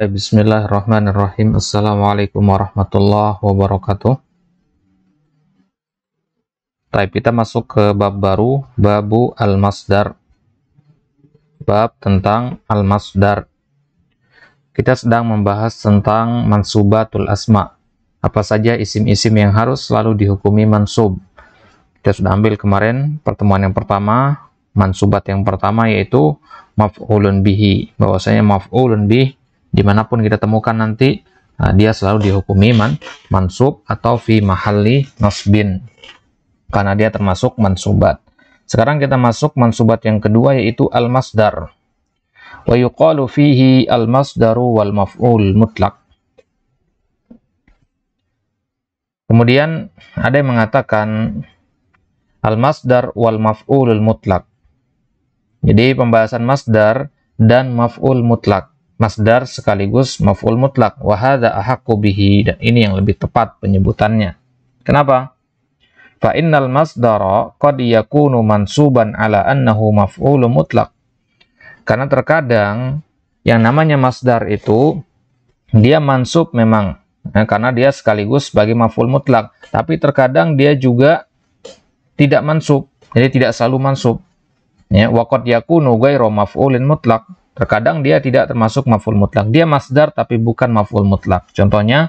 Eh, bismillahirrahmanirrahim. Assalamualaikum warahmatullahi wabarakatuh. Baik, kita masuk ke bab baru, babu al-masdar. Bab tentang al-masdar. Kita sedang membahas tentang mansubatul asma. Apa saja isim-isim yang harus selalu dihukumi mansub. Kita sudah ambil kemarin pertemuan yang pertama, mansubat yang pertama yaitu maf'ulun bihi. Bahwasanya maf'ulun bihi dimanapun kita temukan nanti uh, dia selalu dihukumi man mansub atau fi mahalli nasbin karena dia termasuk mansubat. Sekarang kita masuk mansubat yang kedua yaitu al-masdar. Wa yuqalu fihi al-masdaru wal maf'ul mutlak. Kemudian ada yang mengatakan al-masdar wal maf'ul mutlak. Jadi pembahasan masdar dan maf'ul mutlak masdar sekaligus maf'ul mutlak wa hadza bihi dan ini yang lebih tepat penyebutannya. Kenapa? Fa innal masdara qad yakunu mansuban ala annahu maf'ul mutlak. Karena terkadang yang namanya masdar itu dia mansub memang nah, karena dia sekaligus sebagai maf'ul mutlak, tapi terkadang dia juga tidak mansub. Jadi tidak selalu mansub. Ya, waqad yakunu ghairu maf'ulin mutlak Terkadang dia tidak termasuk maful mutlak. Dia masdar tapi bukan maful mutlak. Contohnya,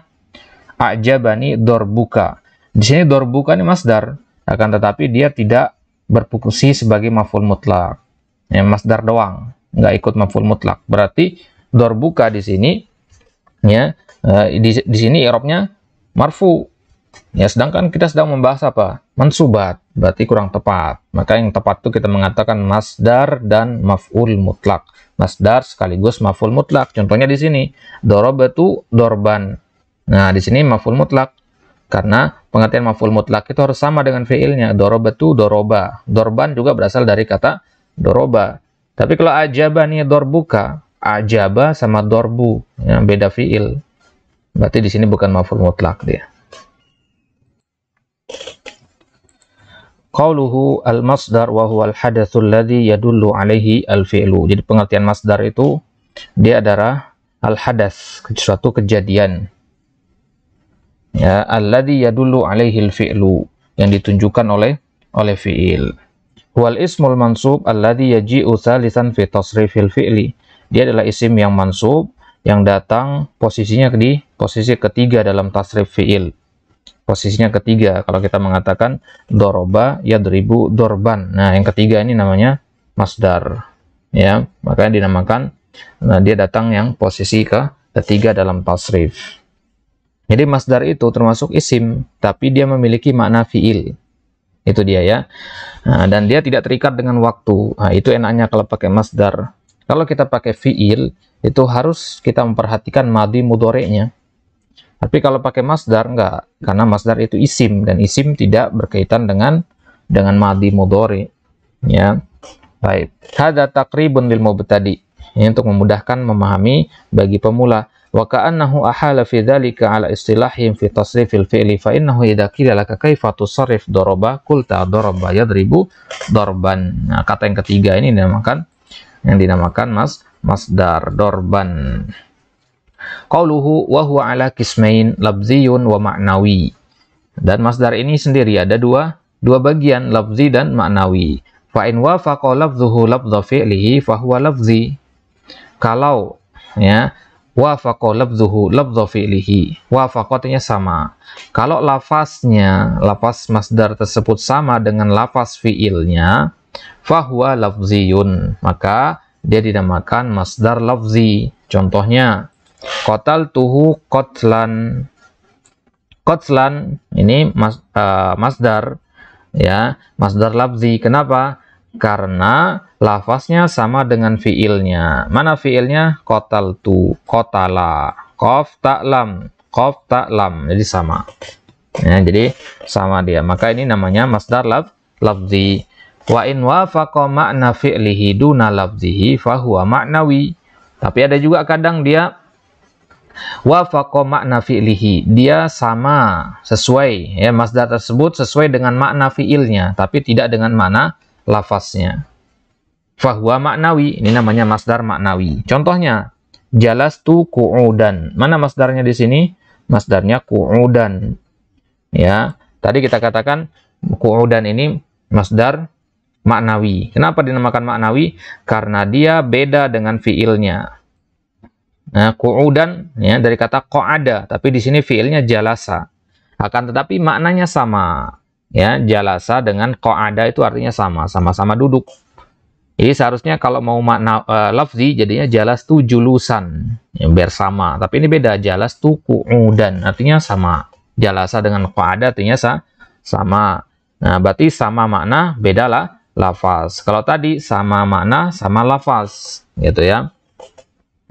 ajabani dorbuka. Di sini dorbuka ini masdar, akan tetapi dia tidak berfungsi sebagai maful mutlak. Ya, masdar doang, nggak ikut maful mutlak. Berarti dorbuka di sini, ya eh, di, di sini irobnya marfu Ya, sedangkan kita sedang membahas apa? Mansubat, berarti kurang tepat. Maka yang tepat itu kita mengatakan masdar dan maf'ul mutlak. Masdar sekaligus maf'ul mutlak. Contohnya di sini, dorobatu dorban. Nah, di sini maf'ul mutlak. Karena pengertian maf'ul mutlak itu harus sama dengan fiilnya. Dorobatu doroba. Dorban juga berasal dari kata doroba. Tapi kalau ajaba nih dorbuka, ajaba sama dorbu, yang beda fiil. Berarti di sini bukan maf'ul mutlak dia. Qauluhu al-masdar wa huwa al-hadatsul ladhi yadullu alaihi al-fi'lu. Jadi pengertian masdar itu dia adalah al-hadas, suatu kejadian. Ya, alladzi yadullu alaihi al-fi'lu yang ditunjukkan oleh oleh fi'il. Wal ismul mansub al-ladhi yaji'u usalisan fi tasrifil fi'li. Dia adalah isim yang mansub yang datang posisinya di posisi ketiga dalam tasrif fi'il posisinya ketiga. Kalau kita mengatakan doroba, ya deribu dorban. Nah, yang ketiga ini namanya masdar. Ya, makanya dinamakan nah, dia datang yang posisi ke ketiga dalam tasrif. Jadi masdar itu termasuk isim, tapi dia memiliki makna fiil. Itu dia ya. Nah, dan dia tidak terikat dengan waktu. Nah, itu enaknya kalau pakai masdar. Kalau kita pakai fiil, itu harus kita memperhatikan madi mudoreknya. Tapi kalau pakai masdar enggak, karena masdar itu isim dan isim tidak berkaitan dengan dengan madi mudhari. Ya. Baik. Hada takribun lil mubtadi. Ini untuk memudahkan memahami bagi pemula. Wa ka'annahu ahala fi ke ala istilahihim fi tasrifil fi'li fa innahu idza qila laka kaifa tusarrif daraba qulta daraba yadribu darban. Nah, kata yang ketiga ini dinamakan yang dinamakan mas masdar dorban Qauluhu wa huwa ala kismain labziyun wa ma'nawi. Dan masdar ini sendiri ada dua, dua bagian labzi dan maknawi. Fa in faqa lafzuhu labdha fi'lihi fa huwa labzi. Kalau ya faqa lafzuhu labdha fi'lihi. Wa faqatnya sama. Kalau lafaznya, lafaz masdar tersebut sama dengan lafaz fi'ilnya, huwa labziyun. maka dia dinamakan masdar lafzi contohnya kotal tuhu kotlan kotlan ini mas, uh, masdar ya masdar labzi kenapa karena lafaznya sama dengan fiilnya mana fiilnya kotal tu kotala kof taklam kof taklam jadi sama ya, jadi sama dia maka ini namanya masdar lab labzi wa in wafaqa makna fi'lihi duna labzihi fahuwa ma'nawi tapi ada juga kadang dia wafaqo makna fi'lihi dia sama sesuai ya masdar tersebut sesuai dengan makna fi'ilnya tapi tidak dengan mana lafaznya fahuwa maknawi ini namanya masdar maknawi contohnya jalas tu ku'udan mana masdarnya di sini masdarnya ku'udan ya tadi kita katakan ku'udan ini masdar maknawi kenapa dinamakan maknawi karena dia beda dengan fi'ilnya Nah, ku'udan ya dari kata ada, tapi di sini fiilnya jalasa. Akan tetapi maknanya sama. Ya, jalasa dengan ada itu artinya sama, sama-sama duduk. Jadi seharusnya kalau mau makna uh, lafzi jadinya jalas tu julusan, ya, bersama. Tapi ini beda, jalas tu ku'udan, artinya sama. Jalasa dengan ada artinya sa sama. Nah, berarti sama makna, bedalah lafaz. Kalau tadi sama makna, sama lafaz, gitu ya.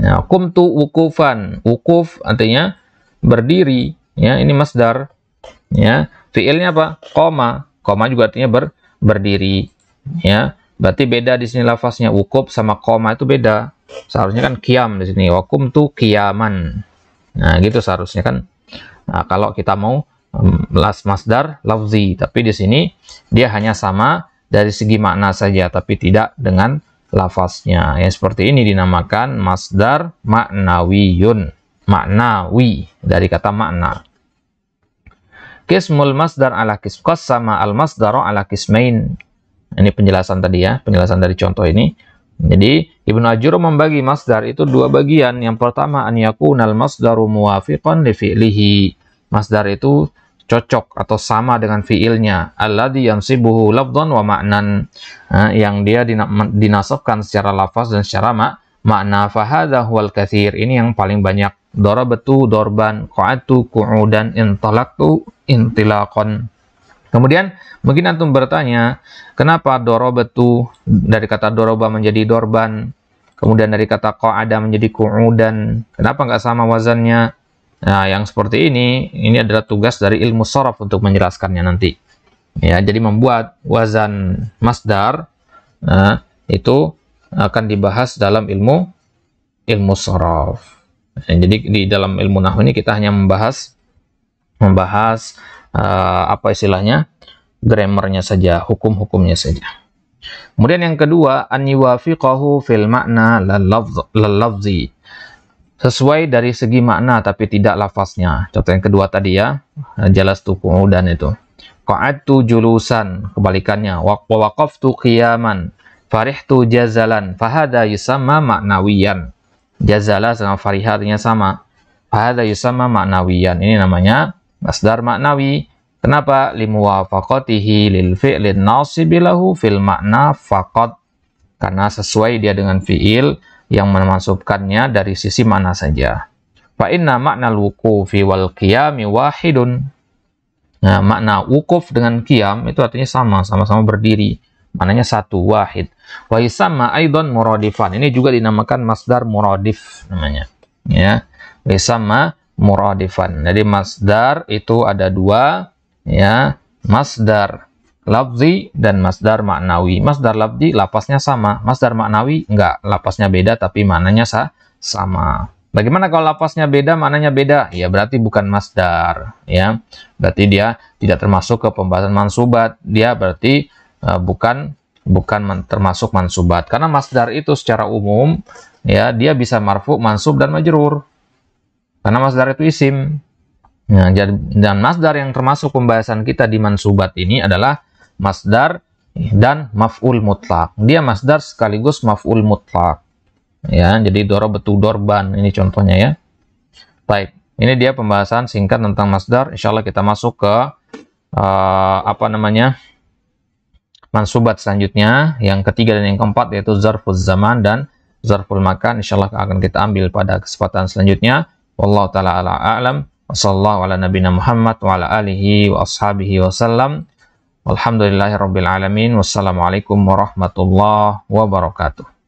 Ya, kumtu wukufan. Wukuf artinya berdiri. Ya, ini masdar. Ya, fiilnya apa? Koma. Koma juga artinya ber, berdiri. Ya, berarti beda di sini lafaznya wukuf sama koma itu beda. Seharusnya kan kiam di sini. Wakum tu kiaman. Nah, gitu seharusnya kan. Nah, kalau kita mau las masdar lafzi, tapi di sini dia hanya sama dari segi makna saja tapi tidak dengan lafaznya. Ya, seperti ini dinamakan masdar maknawiyun. Maknawi dari kata makna. Kismul masdar ala kism. sama al masdar ala kismain. Ini penjelasan tadi ya, penjelasan dari contoh ini. Jadi Ibnu Ajur membagi masdar itu dua bagian. Yang pertama an yakunal masdaru muwafiqan li fi'lihi. Masdar itu cocok atau sama dengan fiilnya alladhi yansibuhu lafdhan wa ma'nan nah, yang dia dinasabkan secara lafaz dan secara mak makna fahadha huwal kathir ini yang paling banyak dorabatu dorban qa'atu kuudan, intalaqtu intilakon kemudian mungkin antum bertanya kenapa dorobetu dari kata doroba menjadi dorban kemudian dari kata qa'ada menjadi kuudan, kenapa nggak sama wazannya Nah, yang seperti ini, ini adalah tugas dari ilmu sorof untuk menjelaskannya nanti. Ya, jadi membuat wazan masdar nah, itu akan dibahas dalam ilmu ilmu sorof. Nah, ya, jadi di dalam ilmu nahu ini kita hanya membahas membahas uh, apa istilahnya grammarnya saja, hukum-hukumnya saja. Kemudian yang kedua, an yuwafiqahu fil makna lal lafzi sesuai dari segi makna tapi tidak lafaznya. Contoh yang kedua tadi ya, eh, jelas tuh dan itu. Qa'adtu julusan, kebalikannya. Wa waqaftu qiyaman, farihtu jazalan, fahada yusama maknawiyan. Jazala sama farihah sama. Fahada yusama maknawiyan. Ini namanya masdar maknawi. Kenapa? Limuwafaqatihi lil fi'lin nasibilahu fil makna faqat. Karena sesuai dia dengan fi'il yang memasukkannya dari sisi mana saja. Fa inna makna wukufi wal qiyami wahidun. Nah, makna wukuf dengan qiyam itu artinya sama, sama-sama berdiri. Maknanya satu, wahid. Wa sama aidan muradifan. Ini juga dinamakan masdar muradif namanya. Ya. Wa sama muradifan. Jadi masdar itu ada dua, ya. Masdar lafzi dan masdar maknawi. Masdar lafzi lapasnya sama, masdar maknawi enggak, lapasnya beda tapi maknanya sa sama. Bagaimana kalau lapasnya beda, maknanya beda? Ya berarti bukan masdar, ya. Berarti dia tidak termasuk ke pembahasan mansubat. Dia berarti uh, bukan bukan man, termasuk mansubat. Karena masdar itu secara umum ya dia bisa marfu, mansub dan majrur. Karena masdar itu isim. Nah, dan masdar yang termasuk pembahasan kita di mansubat ini adalah masdar dan maf'ul mutlak. Dia masdar sekaligus maf'ul mutlak. Ya, jadi dorob betul dorban ini contohnya ya. Baik, ini dia pembahasan singkat tentang masdar. Insya Allah kita masuk ke uh, apa namanya? mansubat selanjutnya yang ketiga dan yang keempat yaitu zarful zaman dan zarful makan insyaallah akan kita ambil pada kesempatan selanjutnya wallahu taala ala a'lam wa ala nabiyina Muhammad wa ala alihi wa ashabihi wasallam Alhamdulillahirrabbilalamin. Wassalamualaikum warahmatullahi wabarakatuh.